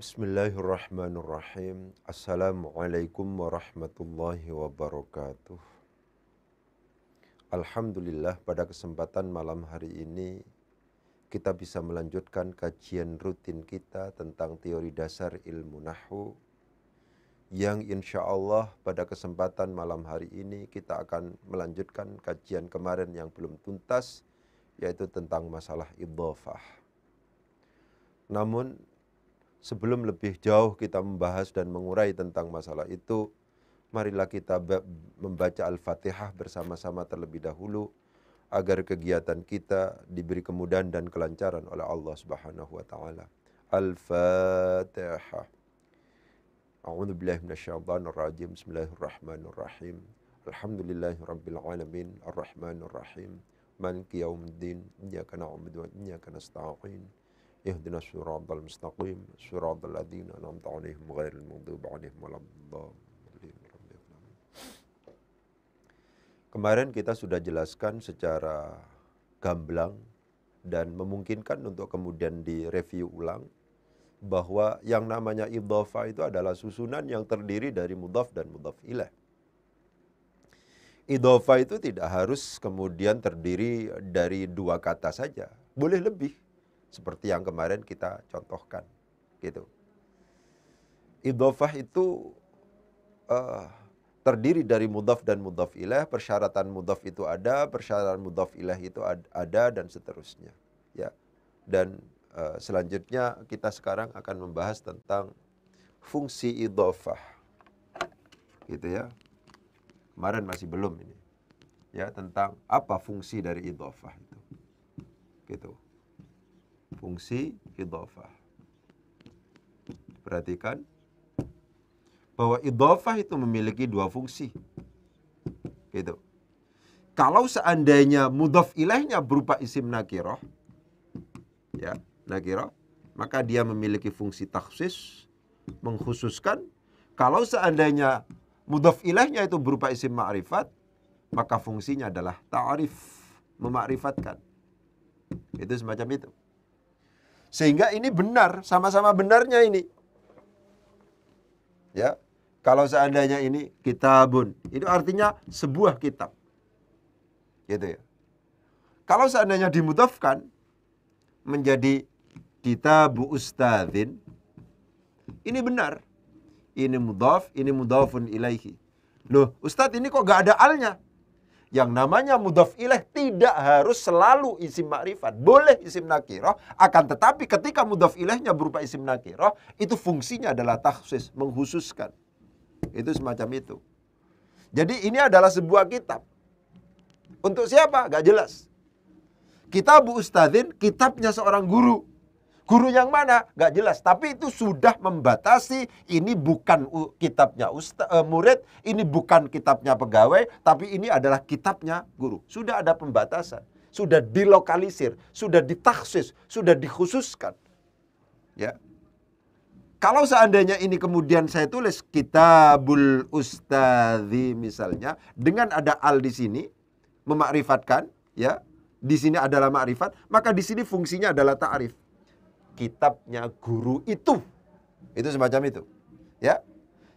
Bismillahirrahmanirrahim. Assalamualaikum warahmatullahi wabarakatuh. Alhamdulillah pada kesempatan malam hari ini kita bisa melanjutkan kajian rutin kita tentang teori dasar ilmu Nahu yang insya Allah pada kesempatan malam hari ini kita akan melanjutkan kajian kemarin yang belum tuntas yaitu tentang masalah idhofah. Namun sebelum lebih jauh kita membahas dan mengurai tentang masalah itu, marilah kita membaca Al-Fatihah bersama-sama terlebih dahulu agar kegiatan kita diberi kemudahan dan kelancaran oleh Allah Subhanahu wa taala. Al-Fatihah. A'udzu billahi minasyaitonir rajim. Bismillahirrahmanirrahim. Alhamdulillahirabbil alamin, arrahmanirrahim. Maliki yaumiddin. Iyyaka na'budu wa iyyaka nasta'in. اهدنا الصراط المستقيم صراط الذين عليهم غير المغضوب عليهم ولا Kemarin kita sudah jelaskan secara gamblang dan memungkinkan untuk kemudian direview ulang bahwa yang namanya idhofa itu adalah susunan yang terdiri dari mudhaf dan mudhaf ilaih. Idhofa itu tidak harus kemudian terdiri dari dua kata saja, boleh lebih seperti yang kemarin kita contohkan gitu. idofah itu uh, terdiri dari mudaf dan mudaf ilah, persyaratan mudaf itu ada, persyaratan mudaf ilah itu ada dan seterusnya ya. Dan uh, selanjutnya kita sekarang akan membahas tentang fungsi idofah Gitu ya. Kemarin masih belum ini. Ya, tentang apa fungsi dari idofah itu. Gitu fungsi idhofah. Perhatikan bahwa idhofah itu memiliki dua fungsi. Gitu. Kalau seandainya mudhaf ilahnya berupa isim nakiroh, ya, nakiroh, maka dia memiliki fungsi taksis, mengkhususkan. Kalau seandainya mudhaf ilahnya itu berupa isim ma'rifat, maka fungsinya adalah ta'rif, memakrifatkan. Itu semacam itu. Sehingga ini benar, sama-sama benarnya ini. Ya. Kalau seandainya ini kitabun, itu artinya sebuah kitab. Gitu ya. Kalau seandainya dimudafkan menjadi kitabu ustadzin, ini benar. Ini mudaf, ini mudafun ilaihi. Loh, ustadz ini kok gak ada alnya? Yang namanya mudhaf ilaih tidak harus selalu isim makrifat Boleh isim nakiroh, akan tetapi ketika mudhaf ilaihnya berupa isim nakiroh, itu fungsinya adalah takhsis, menghususkan. Itu semacam itu. Jadi ini adalah sebuah kitab. Untuk siapa? Gak jelas. Kitab Ustadzin, kitabnya seorang guru. Guru yang mana? Gak jelas. Tapi itu sudah membatasi ini bukan kitabnya usta, uh, murid, ini bukan kitabnya pegawai, tapi ini adalah kitabnya guru. Sudah ada pembatasan, sudah dilokalisir, sudah ditaksis, sudah dikhususkan. Ya. Kalau seandainya ini kemudian saya tulis kitabul ustadzi misalnya dengan ada al di sini memakrifatkan ya di sini adalah makrifat maka di sini fungsinya adalah ta'rif kitabnya guru itu. Itu semacam itu. Ya.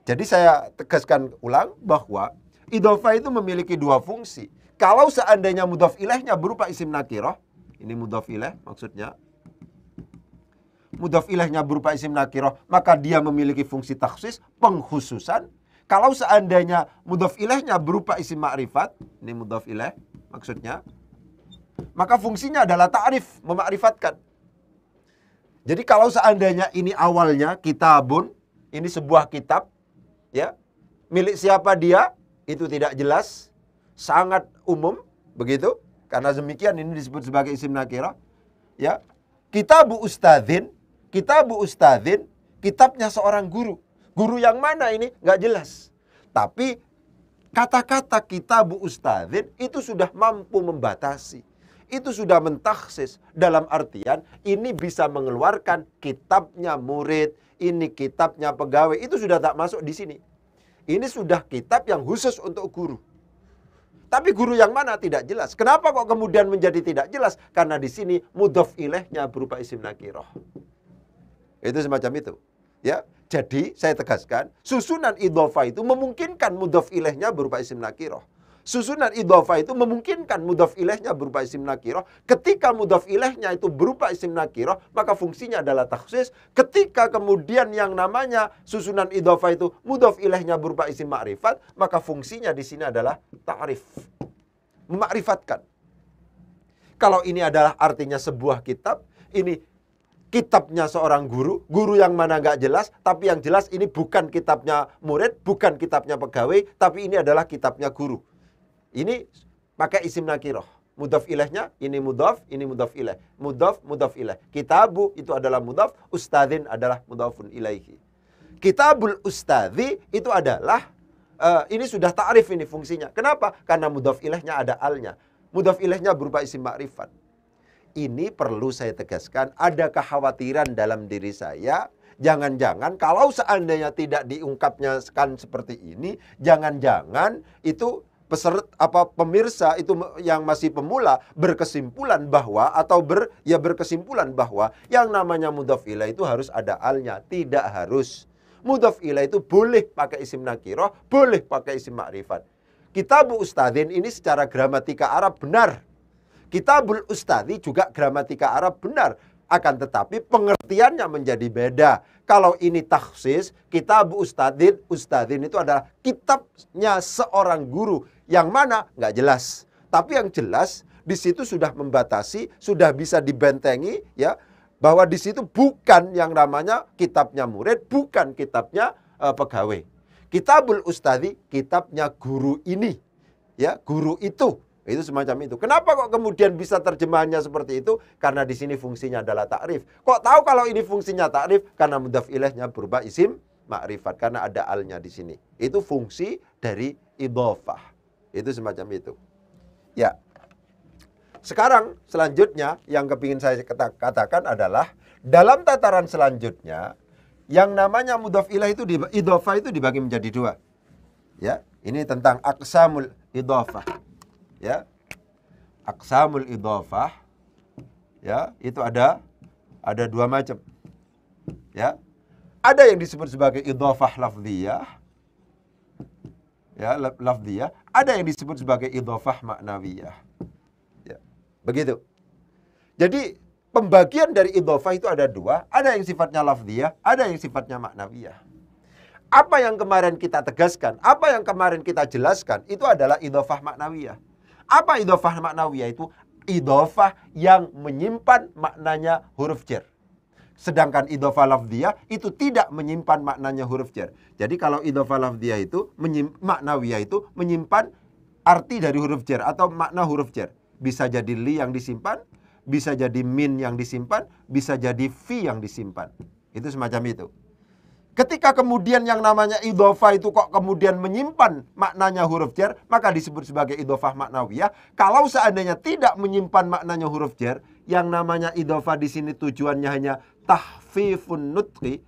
Jadi saya tegaskan ulang bahwa idofa itu memiliki dua fungsi. Kalau seandainya mudhof ilahnya berupa isim nakiroh, ini mudhof ilah maksudnya. Mudhof ilahnya berupa isim nakiroh, maka dia memiliki fungsi taksis, penghususan. Kalau seandainya mudhof ilahnya berupa isim ma'rifat, ini mudhof ilah maksudnya. Maka fungsinya adalah ta'rif, memakrifatkan. Jadi kalau seandainya ini awalnya kitabun, ini sebuah kitab, ya, milik siapa dia itu tidak jelas, sangat umum, begitu. Karena demikian ini disebut sebagai isim nakira, ya. Kitabu ustadzin, kitabu ustadzin, kitabnya seorang guru. Guru yang mana ini nggak jelas. Tapi kata-kata kitabu ustadzin itu sudah mampu membatasi itu sudah mentaksis dalam artian ini bisa mengeluarkan kitabnya murid, ini kitabnya pegawai, itu sudah tak masuk di sini. Ini sudah kitab yang khusus untuk guru. Tapi guru yang mana tidak jelas. Kenapa kok kemudian menjadi tidak jelas? Karena di sini mudhof ilehnya berupa isim nakiroh. Itu semacam itu. Ya, jadi saya tegaskan, susunan idofa itu memungkinkan mudhof ilehnya berupa isim nakiroh susunan idhofah itu memungkinkan mudaf ilahnya berupa isim nakiroh. Ketika mudaf ilahnya itu berupa isim nakiroh, maka fungsinya adalah taksis. Ketika kemudian yang namanya susunan idhofah itu mudaf ilahnya berupa isim ma'rifat, maka fungsinya di sini adalah ta'rif. Memakrifatkan. Kalau ini adalah artinya sebuah kitab, ini kitabnya seorang guru, guru yang mana nggak jelas, tapi yang jelas ini bukan kitabnya murid, bukan kitabnya pegawai, tapi ini adalah kitabnya guru. Ini pakai isim nakiroh. Mudaf ilahnya, ini mudaf, ini mudaf ilah. Mudaf, mudaf ilah. Kitabu itu adalah mudaf, ustadzin adalah mudafun ilaihi. Kitabul ustadzi itu adalah, uh, ini sudah ta'rif ini fungsinya. Kenapa? Karena mudaf ilahnya ada alnya. Mudaf ilahnya berupa isim ma'rifat. Ini perlu saya tegaskan, ada kekhawatiran dalam diri saya, jangan-jangan kalau seandainya tidak diungkapnya kan seperti ini, jangan-jangan itu peserta apa pemirsa itu yang masih pemula berkesimpulan bahwa atau ber ya berkesimpulan bahwa yang namanya mudhaf itu harus ada alnya, tidak harus. Mudhaf itu boleh pakai isim nakiroh, boleh pakai isim kita Kitabu ustadzin ini secara gramatika Arab benar. Kitabul Ustadhi juga gramatika Arab benar. Akan tetapi pengertiannya menjadi beda. Kalau ini taksis, kitab ustadzin, ustadzin itu adalah kitabnya seorang guru yang mana? Nggak jelas. Tapi yang jelas di situ sudah membatasi, sudah bisa dibentengi ya bahwa di situ bukan yang namanya kitabnya murid, bukan kitabnya uh, pegawai. Kitabul ustadi, kitabnya guru ini. Ya, guru itu. Itu semacam itu. Kenapa kok kemudian bisa terjemahannya seperti itu? Karena di sini fungsinya adalah takrif. Kok tahu kalau ini fungsinya takrif? Karena mudafilahnya berubah isim makrifat karena ada alnya di sini. Itu fungsi dari idhofah. Itu semacam itu. Ya. Sekarang selanjutnya yang kepingin saya katakan adalah dalam tataran selanjutnya yang namanya mudhof ilah itu di idofa itu dibagi menjadi dua. Ya, ini tentang aksamul idofah. Ya. Aksamul idofah ya, itu ada ada dua macam. Ya. Ada yang disebut sebagai idofah lafziyah, ya lafziyah, ada yang disebut sebagai idhofah maknawiyah. Ya, begitu. Jadi pembagian dari idhofah itu ada dua, ada yang sifatnya lafziyah, ada yang sifatnya maknawiyah. Apa yang kemarin kita tegaskan, apa yang kemarin kita jelaskan, itu adalah idhofah maknawiyah. Apa idhofah maknawiyah itu? Idhofah yang menyimpan maknanya huruf jer. Sedangkan idhofah lafdiyah itu tidak menyimpan maknanya huruf jar. Jadi kalau idhofah lafdiyah itu maknawiyah itu menyimpan arti dari huruf jar atau makna huruf jar. Bisa jadi li yang disimpan, bisa jadi min yang disimpan, bisa jadi fi yang disimpan. Itu semacam itu. Ketika kemudian yang namanya idhofah itu kok kemudian menyimpan maknanya huruf jar, maka disebut sebagai idhofah maknawiyah. Kalau seandainya tidak menyimpan maknanya huruf jar, yang namanya idhofah di sini tujuannya hanya tahfifun nutqi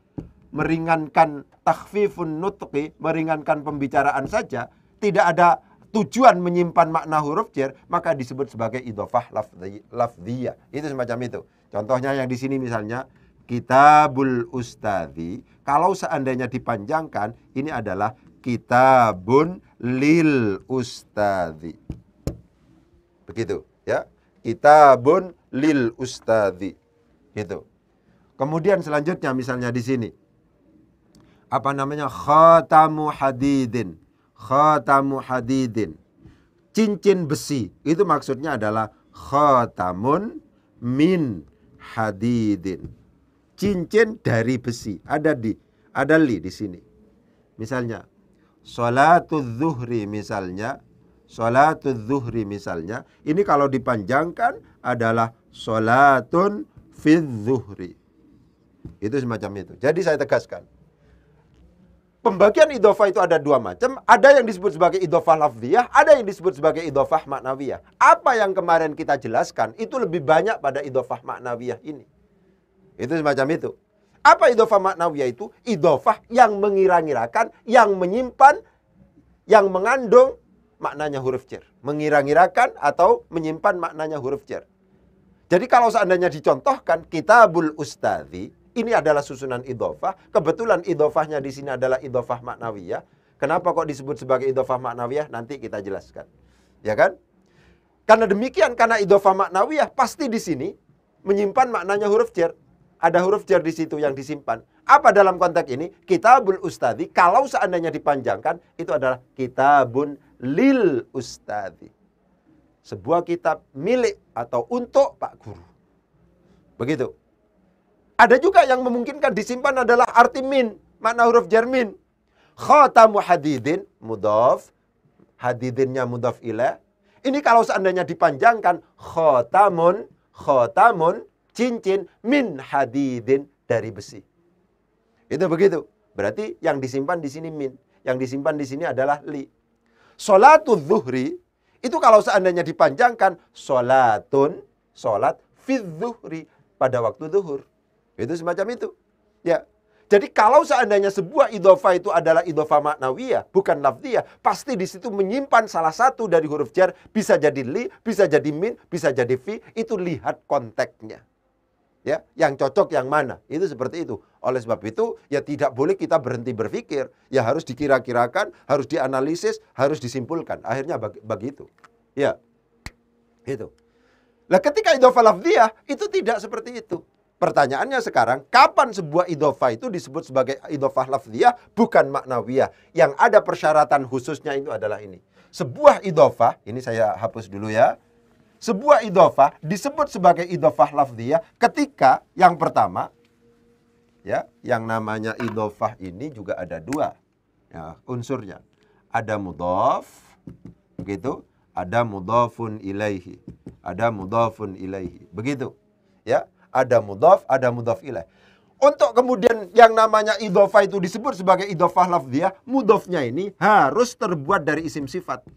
meringankan tahfifun nutqi meringankan pembicaraan saja tidak ada tujuan menyimpan makna huruf jer maka disebut sebagai idhofah lafdhiyah itu semacam itu contohnya yang di sini misalnya kitabul ustadi kalau seandainya dipanjangkan ini adalah kitabun lil ustadi begitu ya kitabun lil ustadi gitu Kemudian selanjutnya misalnya di sini. Apa namanya? Khatamu hadidin. Khatamu hadidin. Cincin besi. Itu maksudnya adalah khatamun min hadidin. Cincin dari besi. Ada di ada li di sini. Misalnya salatul zuhri misalnya salatul zuhri misalnya ini kalau dipanjangkan adalah salatun fidh zuhri itu semacam itu. Jadi saya tegaskan. Pembagian idofah itu ada dua macam. Ada yang disebut sebagai idofah lafziyah, ada yang disebut sebagai idofah maknawiyah. Apa yang kemarin kita jelaskan itu lebih banyak pada idofah maknawiyah ini. Itu semacam itu. Apa idofah maknawiyah itu? Idofah yang mengira-ngirakan, yang menyimpan, yang mengandung maknanya huruf cer. Mengira-ngirakan atau menyimpan maknanya huruf cer. Jadi kalau seandainya dicontohkan kitabul ustadzi ini adalah susunan idofah. Kebetulan idofahnya di sini adalah idofah maknawiyah. Kenapa kok disebut sebagai idofah maknawiyah? Nanti kita jelaskan. Ya kan? Karena demikian, karena idofah maknawiyah pasti di sini menyimpan maknanya huruf jer. Ada huruf jer di situ yang disimpan. Apa dalam konteks ini? Kitabul ustadi, kalau seandainya dipanjangkan, itu adalah kitabun lil ustadi. Sebuah kitab milik atau untuk Pak Guru. Begitu. Ada juga yang memungkinkan disimpan adalah arti min, makna huruf jermin. Khotamu hadidin, mudhaf. Hadidinnya mudhaf ilah. Ini kalau seandainya dipanjangkan, khotamun, khotamun, cincin, min hadidin, dari besi. Itu begitu. Berarti yang disimpan di sini min. Yang disimpan di sini adalah li. Solatul zuhri, itu kalau seandainya dipanjangkan, solatun, solat fidzuhri, pada waktu zuhur. Itu semacam itu. Ya. Jadi kalau seandainya sebuah idofa itu adalah idofa maknawiyah, bukan lafziyah, pasti di situ menyimpan salah satu dari huruf jar, bisa jadi li, bisa jadi min, bisa jadi fi, itu lihat konteksnya. Ya, yang cocok yang mana? Itu seperti itu. Oleh sebab itu, ya tidak boleh kita berhenti berpikir, ya harus dikira-kirakan, harus dianalisis, harus disimpulkan. Akhirnya begitu. Ya. Itu. Lah ketika idofa lafziyah itu tidak seperti itu. Pertanyaannya sekarang, kapan sebuah idofah itu disebut sebagai idofah lafziah bukan maknawiyah? Yang ada persyaratan khususnya itu adalah ini. Sebuah idofah, ini saya hapus dulu ya. Sebuah idofah disebut sebagai idofah lafziah ketika yang pertama, ya, yang namanya idofah ini juga ada dua ya, unsurnya. Ada mudof, begitu. Ada mudofun ilaihi. Ada mudofun ilaihi. Begitu. Ya, ada mudhaf, ada mudhaf ilaih. Untuk kemudian yang namanya idhofah itu disebut sebagai idhofah lafziah, mudhafnya ini harus terbuat dari isim sifat.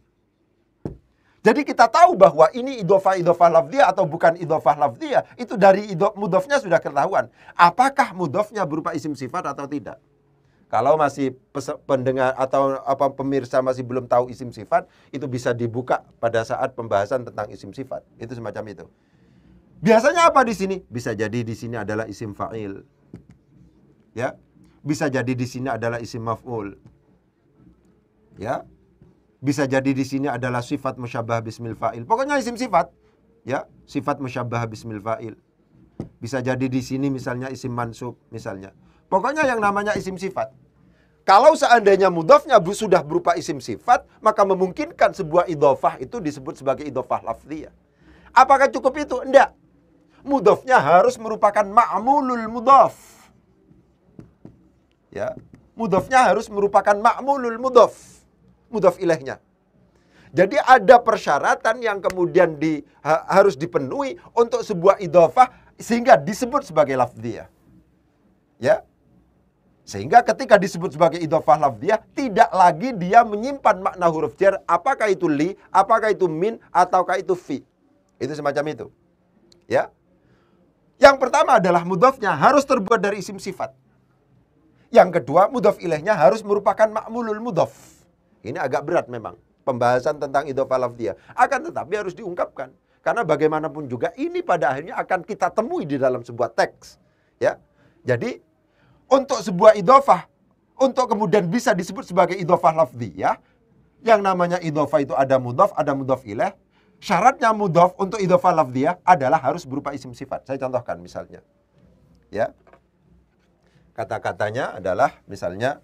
Jadi kita tahu bahwa ini idhofah-idhofah lafziah atau bukan idhofah lafziah, itu dari idhof, sudah ketahuan. Apakah mudhafnya berupa isim sifat atau tidak? Kalau masih pendengar atau apa pemirsa masih belum tahu isim sifat, itu bisa dibuka pada saat pembahasan tentang isim sifat. Itu semacam itu. Biasanya apa di sini? Bisa jadi di sini adalah isim fa'il. Ya. Bisa jadi di sini adalah isim maf'ul. Ya. Bisa jadi di sini adalah sifat musyabbah bismil fa'il. Pokoknya isim sifat. Ya, sifat musyabbah bismil fa'il. Bisa jadi di sini misalnya isim mansub misalnya. Pokoknya yang namanya isim sifat. Kalau seandainya mudofnya sudah berupa isim sifat, maka memungkinkan sebuah idofah itu disebut sebagai idofah lafziyah. Apakah cukup itu? Enggak mudofnya harus merupakan ma'mulul mudof. Ya, mudofnya harus merupakan ma'mulul mudof. Mudof ilahnya. Jadi ada persyaratan yang kemudian di, ha, harus dipenuhi untuk sebuah idofah sehingga disebut sebagai lafdiyah. Ya, sehingga ketika disebut sebagai idofah lafdiyah, tidak lagi dia menyimpan makna huruf jar. Apakah itu li, apakah itu min, ataukah itu fi. Itu semacam itu. Ya. Yang pertama adalah mudhofnya harus terbuat dari isim sifat. Yang kedua, mudhof ilahnya harus merupakan makmulul mudhof. Ini agak berat memang pembahasan tentang idofalaf dia. Akan tetapi harus diungkapkan karena bagaimanapun juga ini pada akhirnya akan kita temui di dalam sebuah teks, ya. Jadi untuk sebuah idofah untuk kemudian bisa disebut sebagai idhofah lafdiyah, yang namanya idofah itu ada mudhof, ada mudhof ilah, Syaratnya mudhof untuk idhofah lafdiyah adalah harus berupa isim sifat. Saya contohkan misalnya. Ya. Kata-katanya adalah misalnya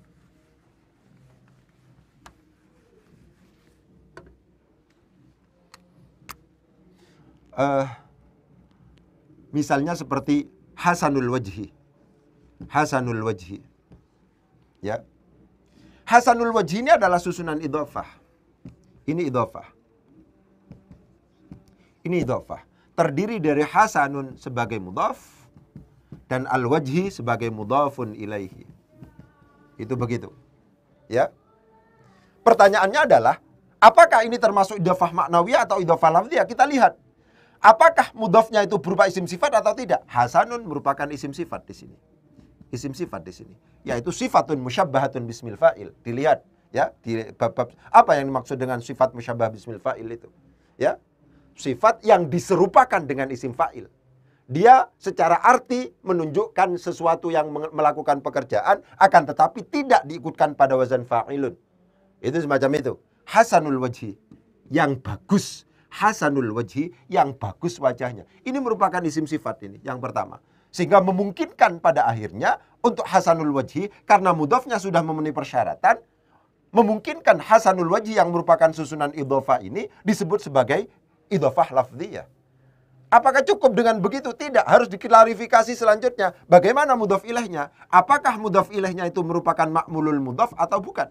uh, misalnya seperti hasanul wajhi. Hasanul wajhi. Ya. Hasanul wajhi ini adalah susunan idhofah. Ini idhofah ini idhofah. Terdiri dari hasanun sebagai mudhaf dan al-wajhi sebagai mudhafun ilaihi. Itu begitu. Ya. Pertanyaannya adalah apakah ini termasuk idhofah maknawi atau idhofah lafziyah? Kita lihat. Apakah mudhafnya itu berupa isim sifat atau tidak? Hasanun merupakan isim sifat di sini. Isim sifat di sini, yaitu sifatun musyabbahatun bismil fa'il. Dilihat ya di bab, bab apa yang dimaksud dengan sifat musyabbah bismil fa'il itu ya sifat yang diserupakan dengan isim fa'il. Dia secara arti menunjukkan sesuatu yang melakukan pekerjaan akan tetapi tidak diikutkan pada wazan fa'ilun. Itu semacam itu. Hasanul wajhi yang bagus. Hasanul wajhi yang bagus wajahnya. Ini merupakan isim sifat ini yang pertama. Sehingga memungkinkan pada akhirnya untuk hasanul wajhi karena mudofnya sudah memenuhi persyaratan memungkinkan Hasanul Wajhi yang merupakan susunan idhofa ini disebut sebagai Idofah lafdhiyah. Apakah cukup dengan begitu? Tidak, harus diklarifikasi selanjutnya. Bagaimana mudhaf ilahnya? Apakah mudhaf ilahnya itu merupakan makmulul mudhaf atau bukan?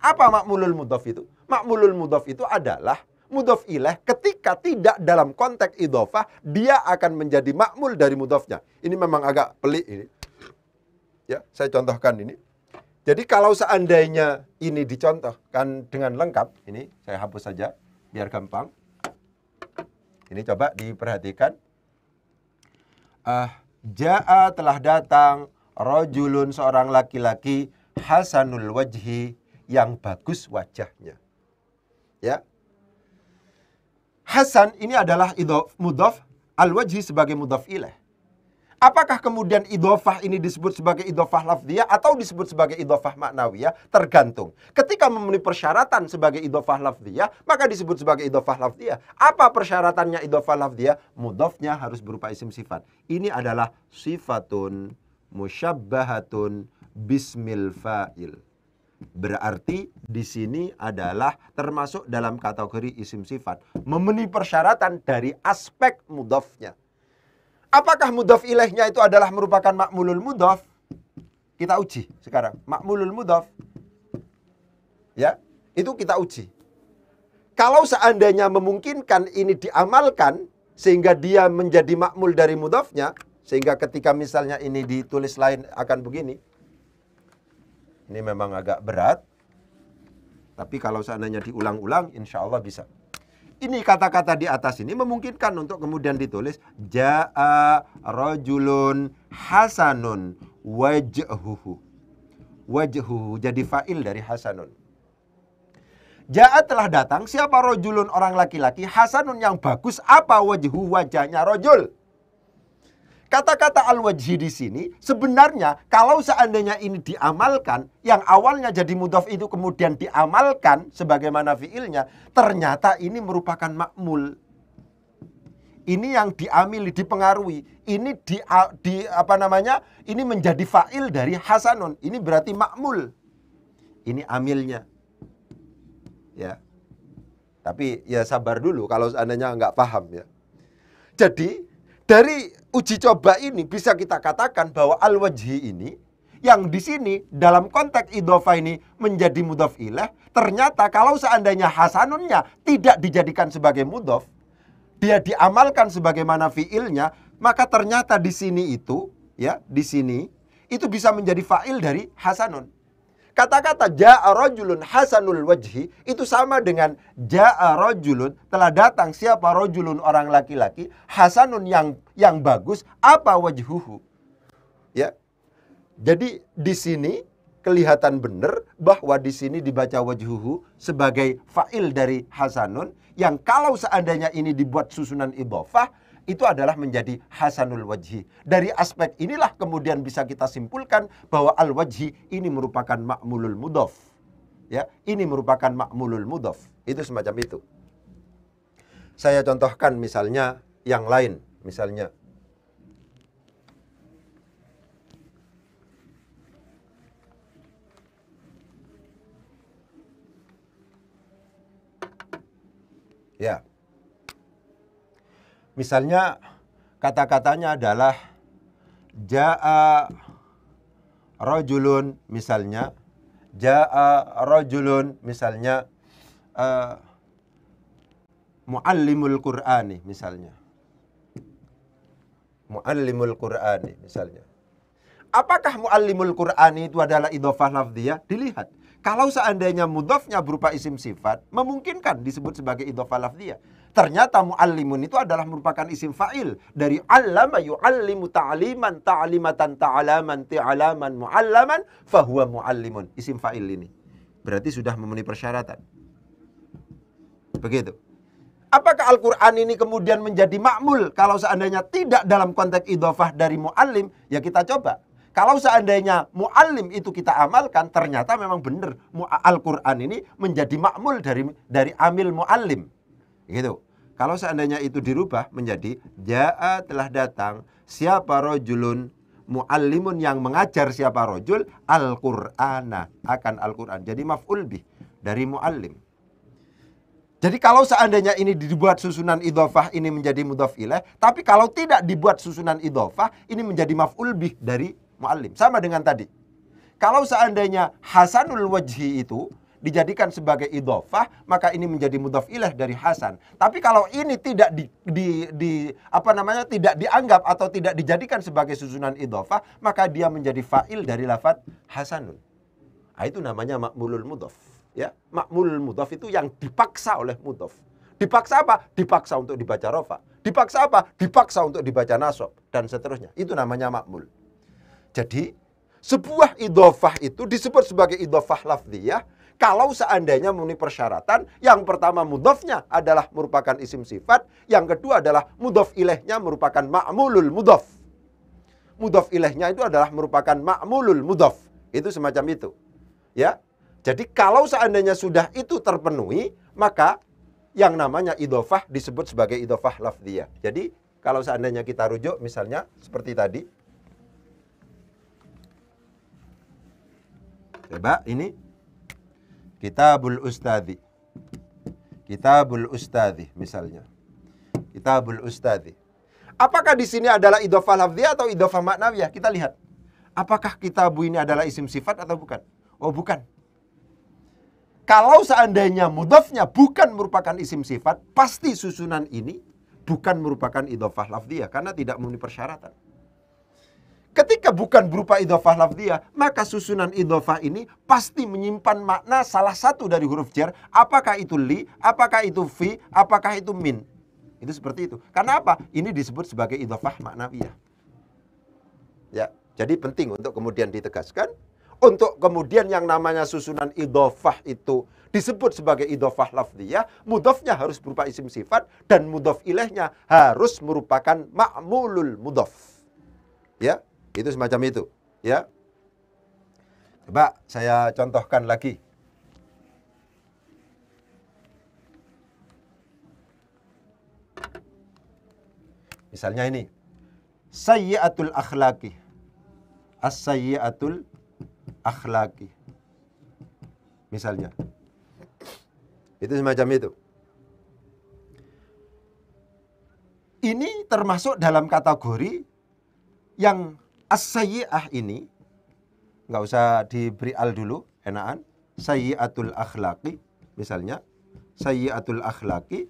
Apa makmulul mudhaf itu? Makmulul mudhaf itu adalah mudhaf ilah ketika tidak dalam konteks idofah dia akan menjadi makmul dari mudhafnya. Ini memang agak pelik ini. Ya, saya contohkan ini. Jadi kalau seandainya ini dicontohkan dengan lengkap, ini saya hapus saja biar gampang. Ini coba diperhatikan. Uh, Ja'a telah datang rojulun seorang laki-laki hasanul wajhi yang bagus wajahnya. Ya. Hasan ini adalah idof mudof al wajhi sebagai mudof ilah. Apakah kemudian idofah ini disebut sebagai idofah lafziah atau disebut sebagai idofah maknawiyah? Tergantung. Ketika memenuhi persyaratan sebagai idofah lafziah, maka disebut sebagai idofah lafziah. Apa persyaratannya idofah lafziah? Mudofnya harus berupa isim sifat. Ini adalah sifatun musyabbahatun bismil fa'il. Berarti di sini adalah termasuk dalam kategori isim sifat. Memenuhi persyaratan dari aspek mudofnya. Apakah mudhaf ilehnya itu adalah merupakan makmulul mudhaf? Kita uji sekarang. Makmulul mudhaf. Ya, itu kita uji. Kalau seandainya memungkinkan ini diamalkan sehingga dia menjadi makmul dari mudhafnya, sehingga ketika misalnya ini ditulis lain akan begini. Ini memang agak berat. Tapi kalau seandainya diulang-ulang, insya Allah bisa ini kata-kata di atas ini memungkinkan untuk kemudian ditulis jaa rojulun hasanun wajhuhu. Wajhuhu jadi fa'il dari hasanun. Jaa telah datang siapa rojulun orang laki-laki hasanun yang bagus apa wajhu wajahnya rojul Kata-kata al-wajhi di sini sebenarnya kalau seandainya ini diamalkan, yang awalnya jadi mudhaf itu kemudian diamalkan sebagaimana fiilnya, ternyata ini merupakan makmul. Ini yang diamili, dipengaruhi. Ini di, di apa namanya? Ini menjadi fa'il dari hasanun. Ini berarti makmul. Ini amilnya. Ya. Tapi ya sabar dulu kalau seandainya nggak paham ya. Jadi dari uji coba ini bisa kita katakan bahwa al-wajhi ini yang di sini dalam konteks idofa ini menjadi mudof ilah, ternyata kalau seandainya hasanunnya tidak dijadikan sebagai mudof dia diamalkan sebagaimana fiilnya, maka ternyata di sini itu ya, di sini itu bisa menjadi fa'il dari hasanun. Kata-kata ja'a rajulun hasanul wajhi itu sama dengan ja'a rajulun telah datang siapa rojulun orang laki-laki hasanun yang yang bagus apa wajhuhu. Ya. Jadi di sini kelihatan benar bahwa di sini dibaca wajhuhu sebagai fa'il dari hasanun yang kalau seandainya ini dibuat susunan idhofah itu adalah menjadi hasanul wajhi. Dari aspek inilah kemudian bisa kita simpulkan bahwa al wajhi ini merupakan makmulul mudof Ya, ini merupakan makmulul mudof Itu semacam itu. Saya contohkan misalnya yang lain, misalnya Ya. Misalnya kata-katanya adalah jaa rojulun misalnya jaa rojulun misalnya uh, muallimul qur'ani misalnya muallimul qur'ani misalnya apakah muallimul qur'ani itu adalah idhofah lafdhiyah dilihat kalau seandainya mudofnya berupa isim sifat memungkinkan disebut sebagai idhofah lafdhiyah Ternyata muallimun itu adalah merupakan isim fa'il dari allama yuallimu ta'liman ta'limatan ta'alaman ti'alaman muallaman fahuwa muallimun. Isim fa'il ini. Berarti sudah memenuhi persyaratan. Begitu. Apakah Al-Quran ini kemudian menjadi makmul kalau seandainya tidak dalam konteks idofah dari muallim? Ya kita coba. Kalau seandainya muallim itu kita amalkan, ternyata memang benar Al-Quran ini menjadi makmul dari dari amil muallim. Gitu. Kalau seandainya itu dirubah menjadi jaa telah datang siapa rojulun muallimun yang mengajar siapa rojul al-Qur'ana akan Al-Qur'an. Jadi maf'ul bih dari muallim. Jadi kalau seandainya ini dibuat susunan idofah ini menjadi mudhaf tapi kalau tidak dibuat susunan idofah ini menjadi maf'ul bih dari muallim. Sama dengan tadi. Kalau seandainya hasanul wajhi itu dijadikan sebagai idofah maka ini menjadi mudof ilah dari hasan. Tapi kalau ini tidak di, di, di apa namanya tidak dianggap atau tidak dijadikan sebagai susunan idofah maka dia menjadi fa'il dari lafat hasanun. Nah, itu namanya makmulul mudof ya. Makmulul mudof itu yang dipaksa oleh mudof Dipaksa apa? Dipaksa untuk dibaca rofa. Dipaksa apa? Dipaksa untuk dibaca nasob. Dan seterusnya. Itu namanya makmul. Jadi, sebuah idofah itu disebut sebagai idofah lafziyah kalau seandainya memenuhi persyaratan, yang pertama mudofnya adalah merupakan isim sifat, yang kedua adalah mudof ilehnya merupakan ma'mulul mudof. Mudof ilehnya itu adalah merupakan ma'mulul mudof. Itu semacam itu. Ya. Jadi kalau seandainya sudah itu terpenuhi, maka yang namanya idofah disebut sebagai idofah lafziyah. Jadi kalau seandainya kita rujuk misalnya seperti tadi. Coba ini Kitabul ustadi Kitabul ustadi misalnya. Kitabul ustadi Apakah di sini adalah idhofah lafziah atau idhofah maknawiyah? Kita lihat. Apakah kitabu ini adalah isim sifat atau bukan? Oh, bukan. Kalau seandainya mudofnya bukan merupakan isim sifat, pasti susunan ini bukan merupakan idhofah lafziah karena tidak memenuhi persyaratan. Ketika bukan berupa idofah lafziyah, maka susunan idofah ini pasti menyimpan makna salah satu dari huruf jar. Apakah itu li, apakah itu fi, apakah itu min. Itu seperti itu. Karena apa? Ini disebut sebagai idofah maknawiyah. Ya, jadi penting untuk kemudian ditegaskan. Untuk kemudian yang namanya susunan idofah itu disebut sebagai idofah lafziyah, Mudofnya harus berupa isim sifat dan mudof ilahnya harus merupakan ma'mulul mudof. Ya, itu semacam itu, ya. Coba saya contohkan lagi. Misalnya ini. Sayyiatul akhlaqi. As-sayyiatul akhlaqi. Misalnya. Itu semacam itu. Ini termasuk dalam kategori yang as-sayyi'ah ini nggak usah diberi al dulu enakan sayyi'atul akhlaqi misalnya sayyi'atul akhlaqi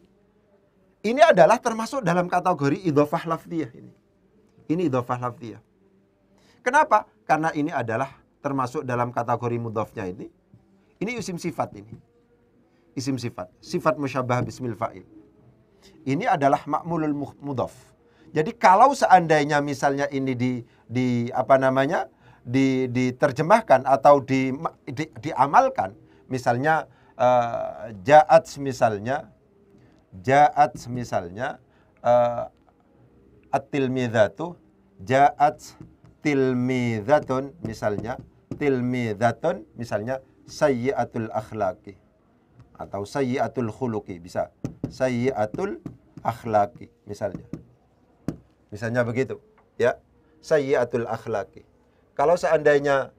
ini adalah termasuk dalam kategori idhofah lafdiyah ini ini idhofah kenapa karena ini adalah termasuk dalam kategori mudhofnya ini ini isim sifat ini isim sifat sifat musyabah bismil fa'il ini adalah makmulul mudhof jadi kalau seandainya misalnya ini di di apa namanya di, diterjemahkan atau di, di, diamalkan misalnya uh, jaat misalnya jaat misalnya uh, eh, atilmidatu jaat tilmidatun misalnya tilmidatun misalnya sayyatul akhlaqi atau sayyatul khuluki bisa sayyatul akhlaqi misalnya misalnya begitu ya sayyiatul akhlaki. Kalau seandainya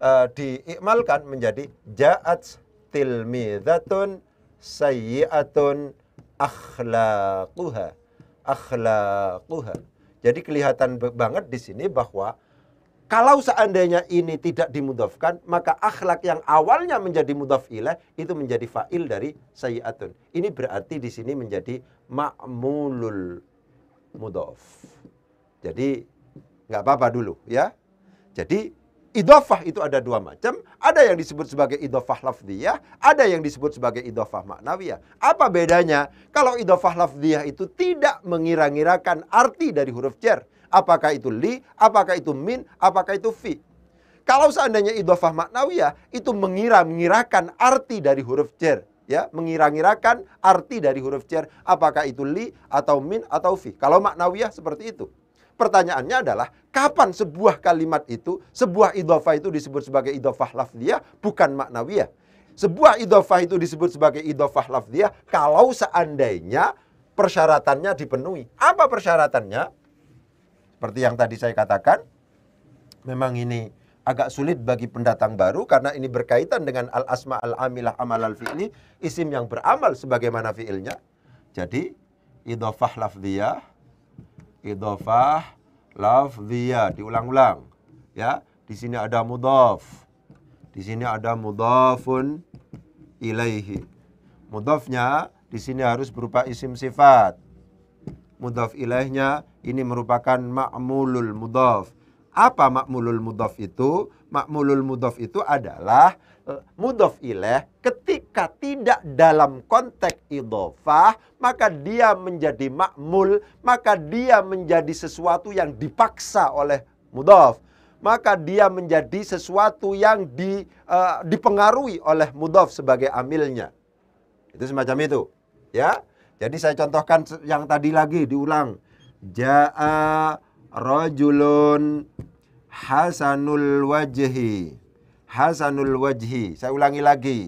uh, diikmalkan menjadi ja'at tilmidzatun sayyiatun akhlaquha. Akhlaquha. Jadi kelihatan banget di sini bahwa kalau seandainya ini tidak dimudafkan, maka akhlak yang awalnya menjadi mudaf ilah itu menjadi fa'il dari Sayyidatun. Ini berarti di sini menjadi ma'mulul mudaf. Jadi nggak apa-apa dulu ya. Jadi idofah itu ada dua macam. Ada yang disebut sebagai idofah lafdiyah, ada yang disebut sebagai idofah maknawiyah. Apa bedanya? Kalau idofah lafdiyah itu tidak mengira-ngirakan arti dari huruf jer. Apakah itu li, apakah itu min, apakah itu fi. Kalau seandainya idofah maknawiyah itu mengira-ngirakan arti dari huruf jer. Ya, mengira-ngirakan arti dari huruf jer. apakah itu li atau min atau fi. Kalau maknawiyah seperti itu pertanyaannya adalah kapan sebuah kalimat itu, sebuah idofah itu disebut sebagai idofah lafziyah bukan maknawiyah. Sebuah idofah itu disebut sebagai idofah lafziyah kalau seandainya persyaratannya dipenuhi. Apa persyaratannya? Seperti yang tadi saya katakan, memang ini agak sulit bagi pendatang baru karena ini berkaitan dengan al asma al amilah amal al fi'li, isim yang beramal sebagaimana fi'ilnya. Jadi idofah lafziyah idhofah lafdhiyah diulang-ulang ya di sini ada mudof, di sini ada mudofun ilaihi mudofnya di sini harus berupa isim sifat mudof ilaihnya ini merupakan ma'mulul mudof. apa ma'mulul mudof itu ma'mulul mudof itu adalah eh, mudof ilaih ketika maka tidak dalam konteks idofah, maka dia menjadi makmul, maka dia menjadi sesuatu yang dipaksa oleh mudof. Maka dia menjadi sesuatu yang di, uh, dipengaruhi oleh mudof sebagai amilnya. Itu semacam itu. Ya. Jadi saya contohkan yang tadi lagi diulang. Ja'a rojulun hasanul wajhi. Hasanul wajhi. Saya ulangi lagi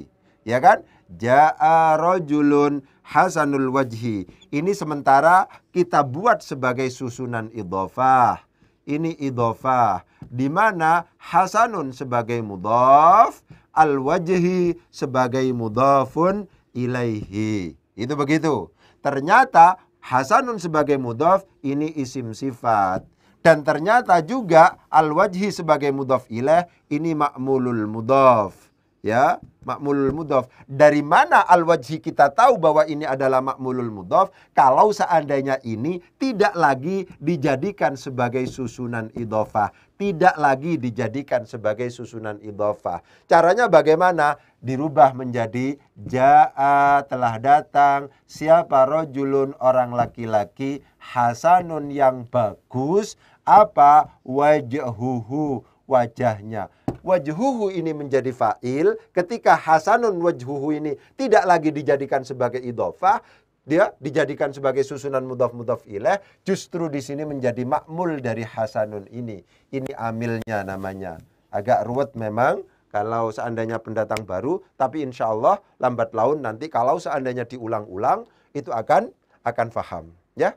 ya kan? Ja'a rajulun hasanul wajhi. Ini sementara kita buat sebagai susunan idhofah. Ini idhofah. Di mana hasanun sebagai mudhof, al-wajhi sebagai mudhofun ilaihi. Itu begitu. Ternyata hasanun sebagai mudhof ini isim sifat dan ternyata juga al-wajhi sebagai mudhaf ilaih ini ma'mulul mudhaf ya makmulul mudhof. Dari mana al-wajhi kita tahu bahwa ini adalah makmulul mudhof kalau seandainya ini tidak lagi dijadikan sebagai susunan idhofah, tidak lagi dijadikan sebagai susunan idhofah. Caranya bagaimana? Dirubah menjadi jaa telah datang, siapa rojulun orang laki-laki hasanun yang bagus apa wajhuhu wajahnya. Wajhuhu ini menjadi fa'il ketika hasanun wajhuhu ini tidak lagi dijadikan sebagai idofah. dia dijadikan sebagai susunan mudhaf mudhaf ilah justru di sini menjadi makmul dari hasanun ini. Ini amilnya namanya. Agak ruwet memang kalau seandainya pendatang baru, tapi insya Allah lambat laun nanti kalau seandainya diulang-ulang itu akan akan faham, ya.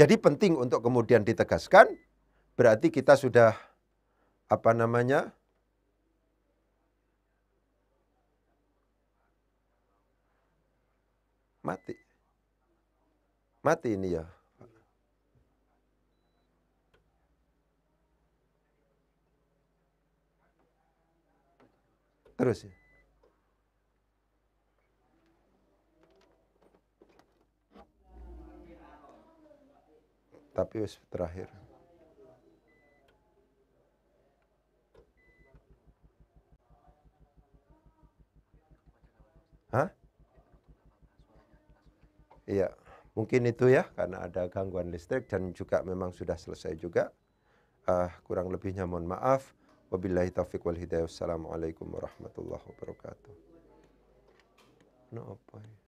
Jadi penting untuk kemudian ditegaskan berarti kita sudah apa namanya mati mati ini ya terus ya tapi terakhir Hah? Iya, mungkin itu ya karena ada gangguan listrik dan juga memang sudah selesai juga. Uh, kurang lebihnya mohon maaf. Wabillahi taufiq wal hidayah. Assalamualaikum warahmatullahi wabarakatuh. no, nah, ya?